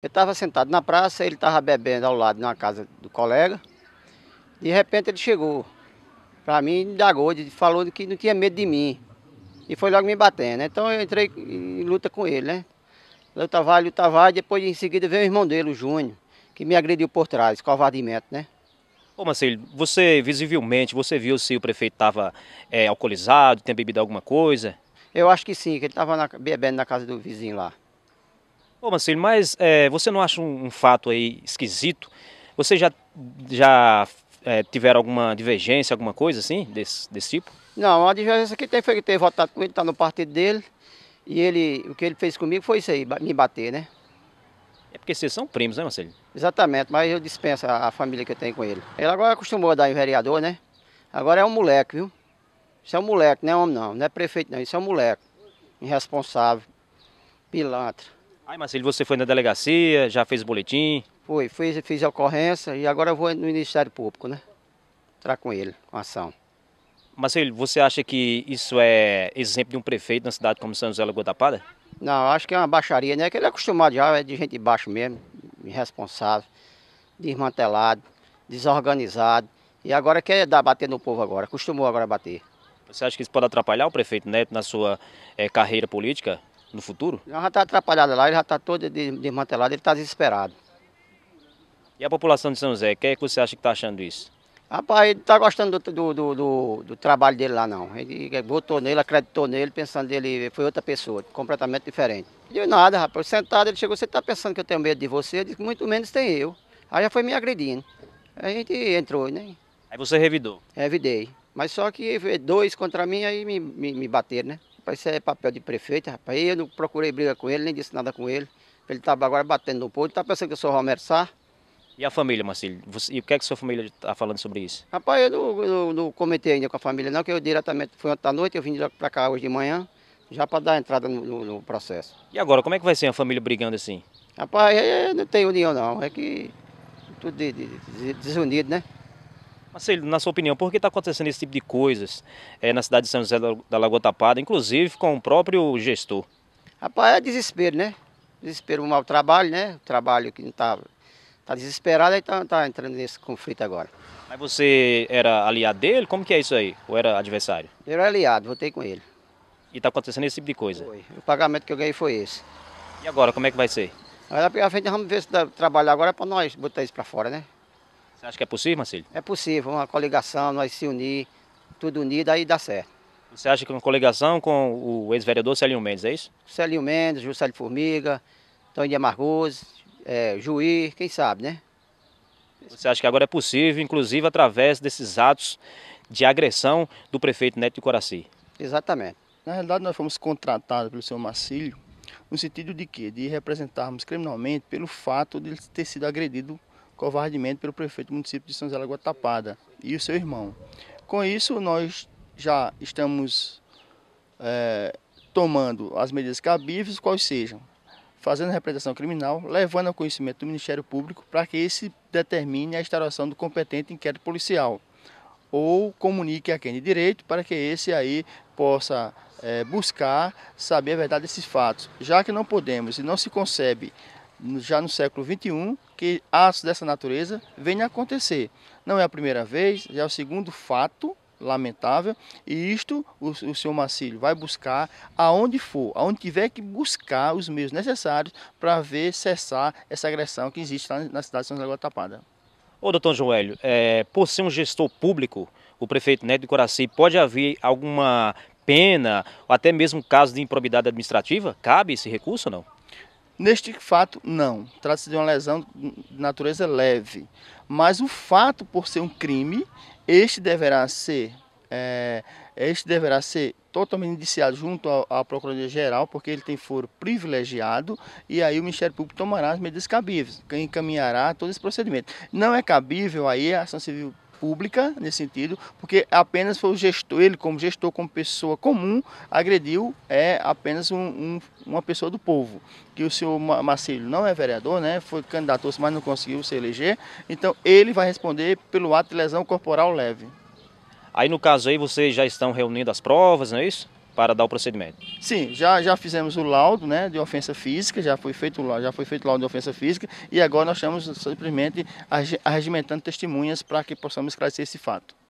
Eu estava sentado na praça, ele estava bebendo ao lado de uma casa do colega. De repente ele chegou para mim, indagou, falou que não tinha medo de mim. E foi logo me batendo. Né? Então eu entrei em luta com ele, né? Luta vai, luta vai. Depois em seguida veio o irmão dele, o Júnior, que me agrediu por trás, covardimento, né? Ô Marcelo, você visivelmente, você viu se o prefeito estava é, eh, alcoolizado, tinha bebido alguma coisa? Eu acho que sim, que ele estava bebendo na casa do vizinho lá. Ô Marcelo, mas é, você não acha um, um, fato aí esquisito? Você já, já é, tiveram alguma divergência, alguma coisa assim, desse, desse tipo? Não, a divergência que tem foi que ter votado com ele, está no partido dele. E ele, o que ele fez comigo foi isso aí, me bater, né? É porque vocês são primos, né, Marcelo? Exatamente, mas eu dispenso a, a família que eu tenho com ele. Ele agora acostumou a dar em vereador, né? Agora é um moleque, viu? Isso é um moleque, não é homem não, não é prefeito não, isso é um moleque. Irresponsável, pilantra. Aí, Marcelo, você foi na delegacia, já fez boletim? Foi, fiz, fiz a ocorrência e agora vou no Ministério Público, né? Entrar com ele, com ação. Marcelo, você acha que isso é exemplo de um prefeito na cidade como São José Lagoa da Pada? Não, acho que é uma baixaria, né? Que ele é acostumado já, é de gente de baixo mesmo, irresponsável, desmantelado, desorganizado. E agora quer dar bater no povo agora, acostumou agora a bater. Você acha que isso pode atrapalhar o prefeito Neto na sua é, carreira política? no futuro? já está atrapalhado lá, ele já está todo desmantelado, ele está desesperado. E a população de São José, o que, é que você acha que está achando isso? Rapaz, ele não está gostando do do, do, do, trabalho dele lá não. Ele votou nele, acreditou nele, pensando ele foi outra pessoa, completamente diferente. De nada, rapaz. Sentado, ele chegou, você está pensando que eu tenho medo de você? Eu disse, muito menos tem eu. Aí já foi me agredindo. Aí a gente entrou, né? Aí você revidou? Revidei. Mas só que dois contra mim, aí me, me, me bateram, né? rapaz, isso é papel de prefeito, rapaz. Eu não procurei briga com ele, nem disse nada com ele. Ele estava agora batendo no povo, está pensando que eu sou Romero Sá. E a família, Marcílio? Você, e o que é que sua família está falando sobre isso? Rapaz, eu não, não, não, comentei ainda com a família, não, que eu diretamente fui ontem à noite, eu vim direto para cá hoje de manhã, já para dar entrada no, no, no, processo. E agora, como é que vai ser a família brigando assim? Rapaz, é, é, não tem união não, é que tudo de, de, de, desunido, né? Marcelo, na sua opinião, por que está acontecendo esse tipo de coisas é, na cidade de São José da Lagoa Tapada, inclusive com o próprio gestor? Rapaz, é desespero, né? Desespero, um mau trabalho, né? O trabalho que não está tá desesperado e está tá entrando nesse conflito agora. Mas você era aliado dele? Como que é isso aí? Ou era adversário? Eu era aliado, votei com ele. E está acontecendo esse tipo de coisa? Foi. O pagamento que eu ganhei foi esse. E agora, como é que vai ser? Agora, a frente, vamos ver se dá, trabalhar agora para nós botar isso para fora, né? Você acha que é possível, Marcelo? É possível, uma coligação, nós se unir, tudo unido, aí dá certo. Você acha que uma coligação com o ex-vereador Celinho Mendes, é isso? Celinho Mendes, Juscelio Formiga, Tony de Amargoso, é, Juiz, quem sabe, né? Você acha que agora é possível, inclusive através desses atos de agressão do prefeito Neto de Coraci? Exatamente. Na realidade, nós fomos contratados pelo senhor Marcílio no sentido de quê? De representarmos criminalmente pelo fato de ele ter sido agredido covardemente pelo prefeito do município de São José Lagoa Tapada e o seu irmão. Com isso, nós já estamos é, tomando as medidas cabíveis, quais sejam, fazendo a representação criminal, levando ao conhecimento do Ministério Público para que esse determine a instauração do competente inquérito policial ou comunique a quem de direito para que esse aí possa é, buscar saber a verdade desses fatos, já que não podemos e não se concebe já no século XXI que atos dessa natureza venham a acontecer. Não é a primeira vez, já é o segundo fato lamentável, e isto o, o senhor Marcílio vai buscar aonde for, aonde tiver que buscar os meios necessários para ver cessar essa agressão que existe lá na cidade de São José Guatapada. Ô, doutor Joelho, é, por ser um gestor público, o prefeito Neto de Coraci, pode haver alguma pena, ou até mesmo caso de improbidade administrativa? Cabe esse recurso ou não? Neste fato, não. Trata-se de uma lesão de natureza leve. Mas o fato por ser um crime, este deverá ser, é, este deverá ser totalmente indiciado junto à, Procuradoria Geral, porque ele tem foro privilegiado, e aí o Ministério Público tomará as medidas cabíveis, encaminhará todo esse procedimento. Não é cabível aí a ação civil pública nesse sentido, porque apenas foi o gestor, ele como gestor, como pessoa comum, agrediu é apenas um, um, uma pessoa do povo. Que o senhor Marcelo não é vereador, né? Foi candidato, mas não conseguiu se eleger. Então ele vai responder pelo ato de lesão corporal leve. Aí no caso aí vocês já estão reunindo as provas, não é isso? para dar o procedimento? Sim, já, já fizemos o laudo né, de ofensa física, já foi feito já foi feito o laudo de ofensa física e agora nós estamos simplesmente arregimentando testemunhas para que possamos esclarecer esse fato.